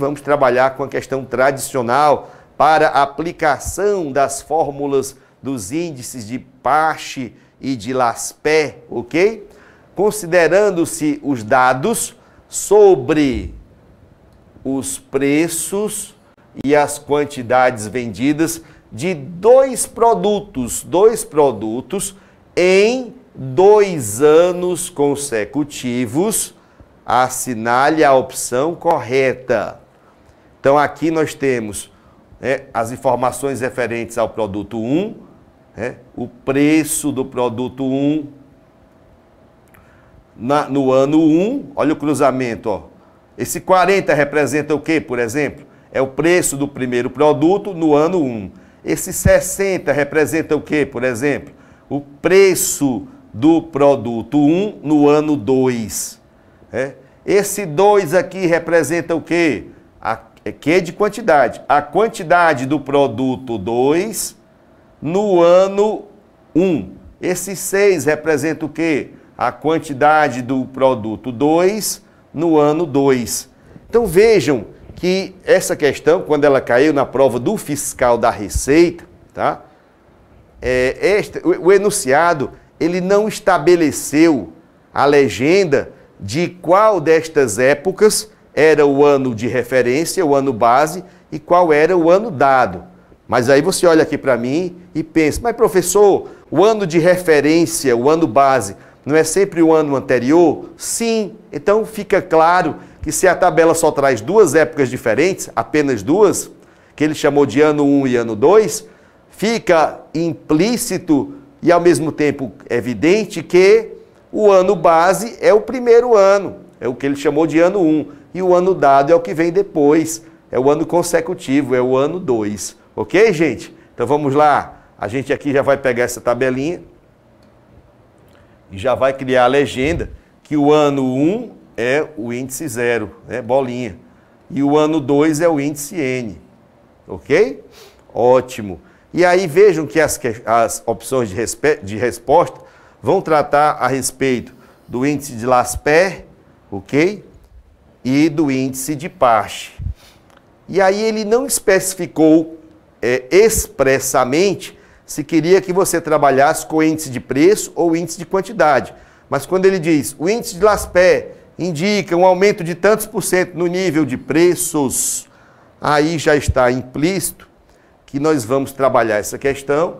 vamos trabalhar com a questão tradicional para aplicação das fórmulas dos índices de Pache e de Laspé, ok? Considerando-se os dados sobre os preços e as quantidades vendidas de dois produtos, dois produtos em dois anos consecutivos, assinale a opção correta. Então aqui nós temos né, as informações referentes ao produto 1, né, o preço do produto 1 na, no ano 1, olha o cruzamento. Ó. Esse 40 representa o que, por exemplo? É o preço do primeiro produto no ano 1. Esse 60 representa o que, por exemplo? O preço do produto 1 no ano 2. Né? Esse 2 aqui representa o que? A é Q de quantidade. A quantidade do produto 2 no ano 1. Um. Esse 6 representa o quê? A quantidade do produto 2 no ano 2. Então vejam que essa questão, quando ela caiu na prova do fiscal da Receita, tá? É, este, o enunciado ele não estabeleceu a legenda de qual destas épocas era o ano de referência, o ano base, e qual era o ano dado. Mas aí você olha aqui para mim e pensa, mas professor, o ano de referência, o ano base, não é sempre o ano anterior? Sim, então fica claro que se a tabela só traz duas épocas diferentes, apenas duas, que ele chamou de ano 1 um e ano 2, fica implícito e ao mesmo tempo evidente que o ano base é o primeiro ano, é o que ele chamou de ano 1. Um e o ano dado é o que vem depois, é o ano consecutivo, é o ano 2. Ok, gente? Então vamos lá. A gente aqui já vai pegar essa tabelinha e já vai criar a legenda que o ano 1 um é o índice 0, né? bolinha. E o ano 2 é o índice N. Ok? Ótimo. E aí vejam que as, as opções de, de resposta vão tratar a respeito do índice de Lasper, ok? e do índice de parte E aí ele não especificou é, expressamente se queria que você trabalhasse com índice de preço ou índice de quantidade. Mas quando ele diz o índice de Laspé indica um aumento de tantos por cento no nível de preços, aí já está implícito que nós vamos trabalhar essa questão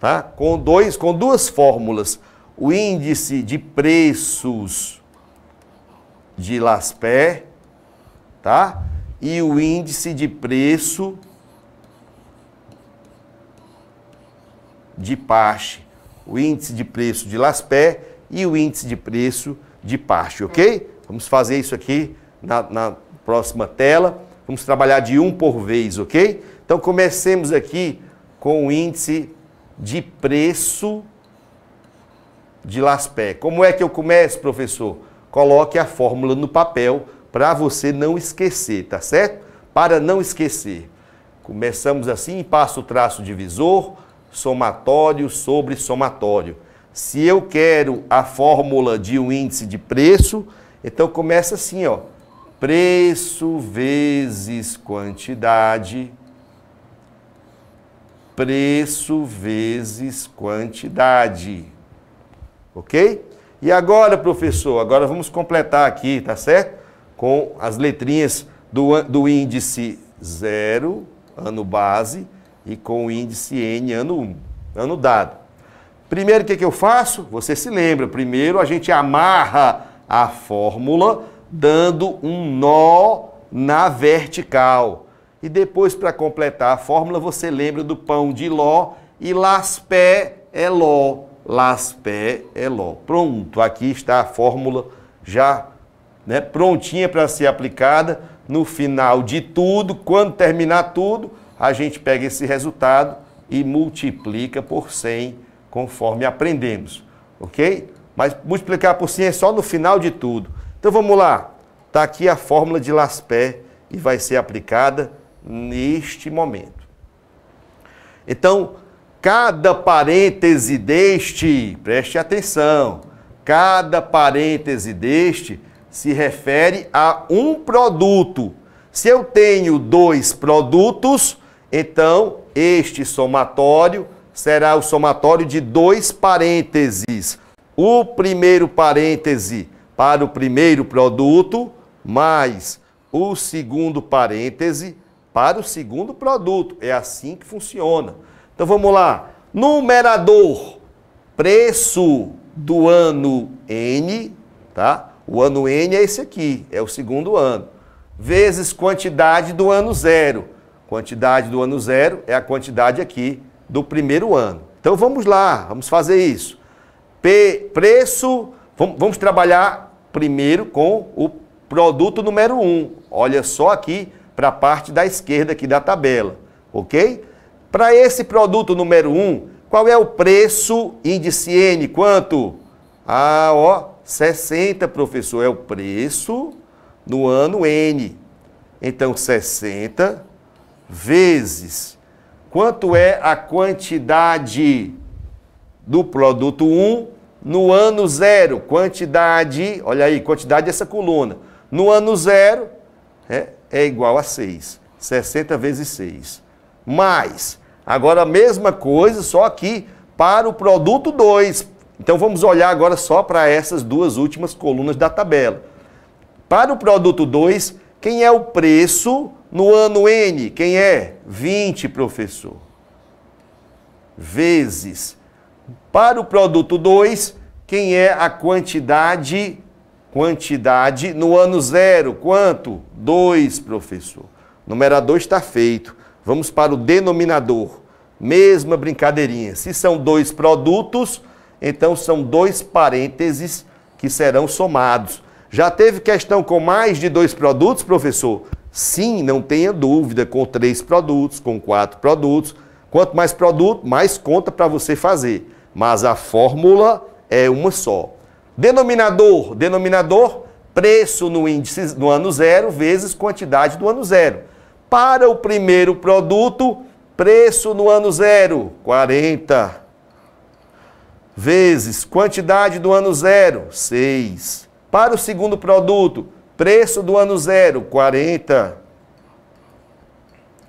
tá? com, dois, com duas fórmulas. O índice de preços de Laspé, tá? E o índice de preço de Pache. O índice de preço de Laspé e o índice de preço de Pache, ok? Vamos fazer isso aqui na, na próxima tela. Vamos trabalhar de um por vez, ok? Então comecemos aqui com o índice de preço de Laspé. Como é que eu começo, professor? coloque a fórmula no papel para você não esquecer, tá certo? Para não esquecer. Começamos assim, passo o traço divisor, somatório sobre somatório. Se eu quero a fórmula de um índice de preço, então começa assim, ó. Preço vezes quantidade. Preço vezes quantidade. OK? E agora, professor, agora vamos completar aqui, tá certo? Com as letrinhas do, do índice 0, ano base, e com o índice N, ano 1, um, ano dado. Primeiro, o que, é que eu faço? Você se lembra. Primeiro, a gente amarra a fórmula dando um nó na vertical. E depois, para completar a fórmula, você lembra do pão de ló e laspé é ló. Laspé Eló. Pronto, aqui está a fórmula já né, prontinha para ser aplicada. No final de tudo, quando terminar tudo, a gente pega esse resultado e multiplica por 100, conforme aprendemos, ok? Mas multiplicar por 100 é só no final de tudo. Então vamos lá. Está aqui a fórmula de Laspé e vai ser aplicada neste momento. Então, Cada parêntese deste, preste atenção, cada parêntese deste se refere a um produto. Se eu tenho dois produtos, então este somatório será o somatório de dois parênteses. O primeiro parêntese para o primeiro produto, mais o segundo parêntese para o segundo produto. É assim que funciona. Então vamos lá. Numerador, preço do ano N, tá? O ano N é esse aqui, é o segundo ano. Vezes quantidade do ano zero. Quantidade do ano zero é a quantidade aqui do primeiro ano. Então vamos lá, vamos fazer isso. P, preço, vamos, trabalhar primeiro com o produto número 1. Um. Olha só aqui para a parte da esquerda aqui da tabela, ok? Para esse produto número 1, um, qual é o preço índice N? Quanto? Ah, ó, 60, professor, é o preço no ano N. Então, 60 vezes. Quanto é a quantidade do produto 1 no ano zero? Quantidade, olha aí, quantidade dessa coluna. No ano zero é, é igual a 6. 60 vezes 6. Mais Agora a mesma coisa, só aqui para o produto 2. Então vamos olhar agora só para essas duas últimas colunas da tabela. Para o produto 2, quem é o preço no ano N? Quem é? 20, professor. Vezes. Para o produto 2, quem é a quantidade? Quantidade no ano zero. Quanto? 2, professor. numerador está feito. Vamos para o denominador. Mesma brincadeirinha. Se são dois produtos, então são dois parênteses que serão somados. Já teve questão com mais de dois produtos, professor? Sim, não tenha dúvida, com três produtos, com quatro produtos. Quanto mais produto, mais conta para você fazer. Mas a fórmula é uma só. Denominador, denominador, preço no índice do ano zero vezes quantidade do ano zero. Para o primeiro produto, preço no ano zero, 40. Vezes quantidade do ano zero, 6. Para o segundo produto, preço do ano zero, 40.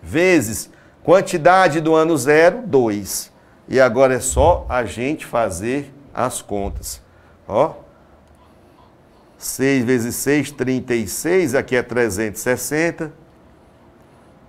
Vezes quantidade do ano zero, 2. E agora é só a gente fazer as contas. Ó. 6 vezes 6, 36, aqui é 360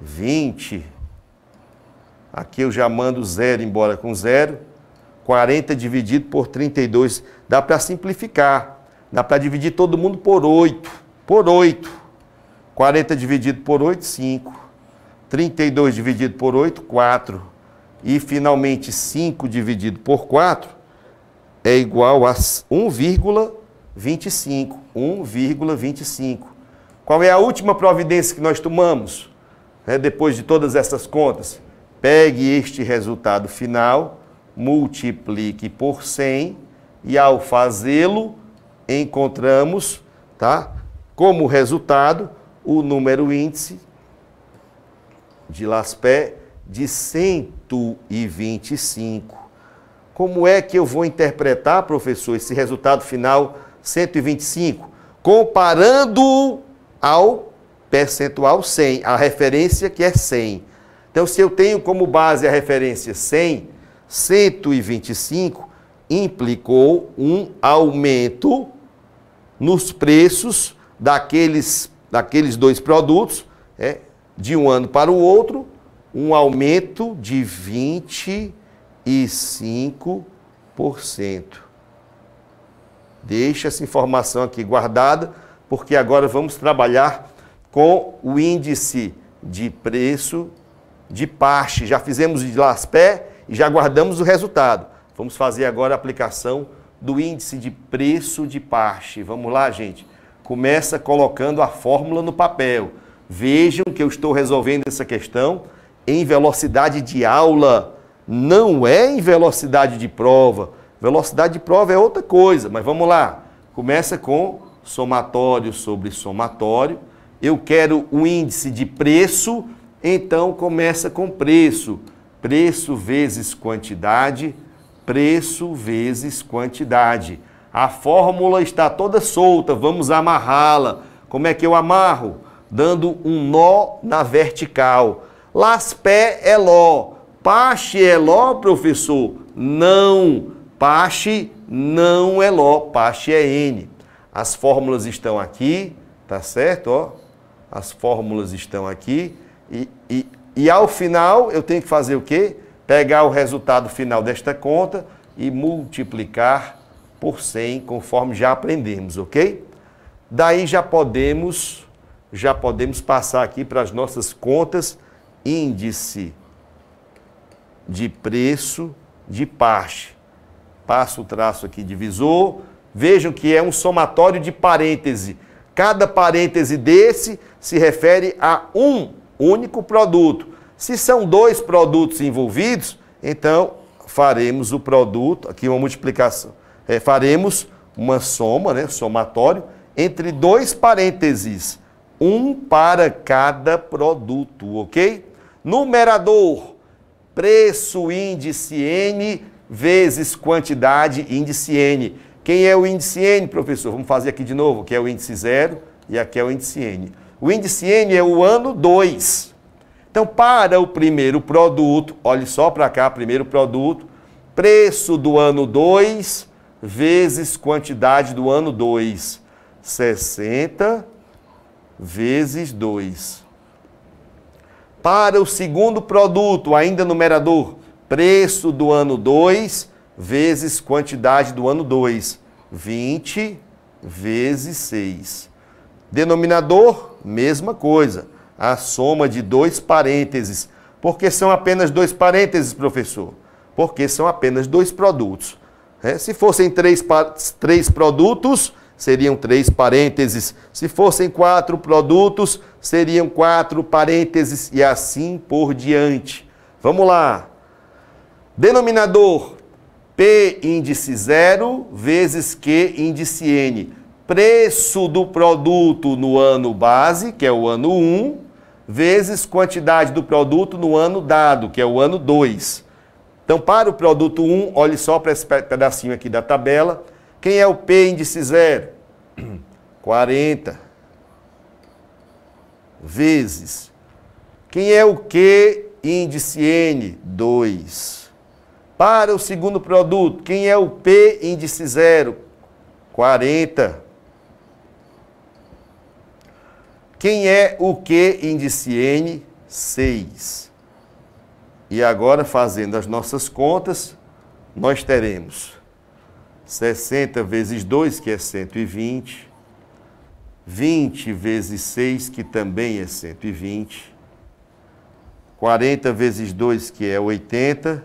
20. Aqui eu já mando zero embora com zero. 40 dividido por 32. Dá para simplificar. Dá para dividir todo mundo por 8. Por 8. 40 dividido por 8, 5. 32 dividido por 8, 4. E finalmente 5 dividido por 4 é igual a 1,25. 1,25. Qual é a última providência que nós tomamos? né, depois de todas essas contas, pegue este resultado final, multiplique por 100 e ao fazê-lo, encontramos, tá? Como resultado, o número índice de Laspé de 125. Como é que eu vou interpretar, professor, esse resultado final 125? comparando ao percentual 100, a referência que é 100. Então, se eu tenho como base a referência 100, 125 implicou um aumento nos preços daqueles, daqueles dois produtos, é, de um ano para o outro, um aumento de 25%. Deixa essa informação aqui guardada, porque agora vamos trabalhar com o índice de preço de parte. Já fizemos de laspé e já guardamos o resultado. Vamos fazer agora a aplicação do índice de preço de parte. Vamos lá, gente. Começa colocando a fórmula no papel. Vejam que eu estou resolvendo essa questão em velocidade de aula, não é em velocidade de prova. Velocidade de prova é outra coisa, mas vamos lá. Começa com somatório sobre somatório, eu quero o um índice de preço, então começa com preço. Preço vezes quantidade, preço vezes quantidade. A fórmula está toda solta, vamos amarrá-la. Como é que eu amarro? Dando um nó na vertical. Las pé é ló. Pache é ló, professor? Não. Pache não é ló. Pache é N. As fórmulas estão aqui, tá certo? Ó. As fórmulas estão aqui. E, e, e ao final, eu tenho que fazer o quê? Pegar o resultado final desta conta e multiplicar por 100, conforme já aprendemos, ok? Daí já podemos, já podemos passar aqui para as nossas contas índice de preço de parte. Passo o traço aqui divisor. Vejam que é um somatório de parêntese. Cada parêntese desse se refere a um único produto. Se são dois produtos envolvidos, então faremos o produto, aqui uma multiplicação, é, faremos uma soma, né, somatório, entre dois parênteses, um para cada produto, ok? Numerador, preço índice N vezes quantidade índice N. Quem é o índice N, professor? Vamos fazer aqui de novo, que é o índice 0 e aqui é o índice N. O índice N é o ano 2. Então, para o primeiro produto, olhe só para cá, primeiro produto, preço do ano 2 vezes quantidade do ano 2. 60 vezes 2. Para o segundo produto, ainda numerador, preço do ano 2 vezes quantidade do ano 2, 20 vezes 6. Denominador, mesma coisa, a soma de dois parênteses. Por que são apenas dois parênteses, professor? Porque são apenas dois produtos. É, se fossem três, três produtos, seriam três parênteses. Se fossem quatro produtos, seriam quatro parênteses e assim por diante. Vamos lá. Denominador P índice 0 vezes Q índice N. Preço do produto no ano base, que é o ano 1, um, vezes quantidade do produto no ano dado, que é o ano 2. Então, para o produto 1, um, olhe só para esse pedacinho aqui da tabela. Quem é o P índice 0? 40 vezes. Quem é o Q índice N? 2 para o segundo produto, quem é o P índice 0? 40. Quem é o Q índice N? 6. E agora, fazendo as nossas contas, nós teremos 60 vezes 2, que é 120, 20 vezes 6, que também é 120, 40 vezes 2, que é 80,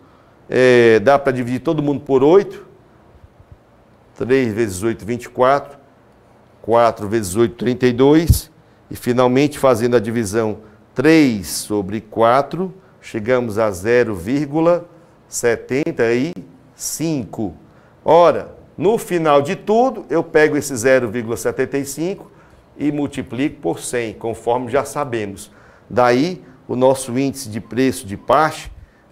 É, dá para dividir todo mundo por 8. 3 vezes 8, 24. 4 vezes 8, 32. E finalmente, fazendo a divisão 3 sobre 4, chegamos a 0,75. Ora, no final de tudo, eu pego esse 0,75 e multiplico por 100, conforme já sabemos. Daí, o nosso índice de preço de parte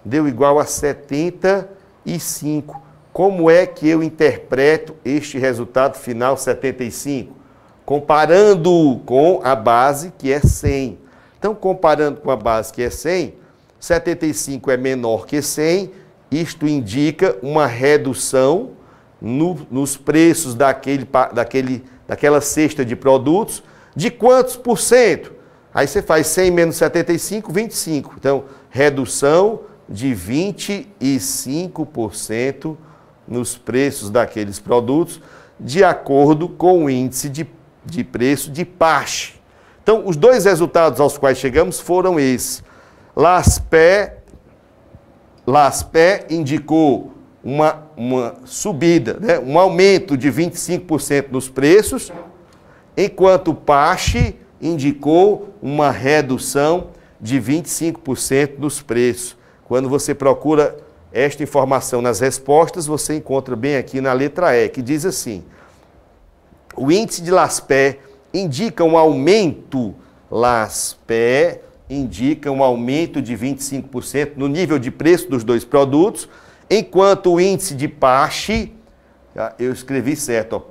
deu igual a 75. Como é que eu interpreto este resultado final 75? Comparando com a base que é 100. Então, comparando com a base que é 100, 75 é menor que 100, isto indica uma redução no, nos preços daquele, daquele, daquela cesta de produtos de quantos por cento? Aí você faz 100 menos 75, 25. Então, redução de 25% nos preços daqueles produtos, de acordo com o índice de, de preço de PASH. Então, os dois resultados aos quais chegamos foram esses. Laspe Laspe indicou uma, uma subida, né? um aumento de 25% nos preços, enquanto PASH indicou uma redução de 25% nos preços. Quando você procura esta informação nas respostas, você encontra bem aqui na letra E, que diz assim: o índice de Laspé indica um aumento, Laspe indica um aumento de 25% no nível de preço dos dois produtos, enquanto o índice de PASH, tá? eu escrevi certo,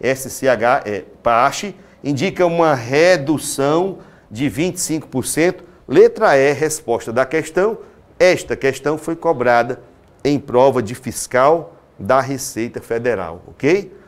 s c h é, PASH, indica uma redução de 25%. Letra E, resposta da questão, esta questão foi cobrada em prova de fiscal da Receita Federal, ok?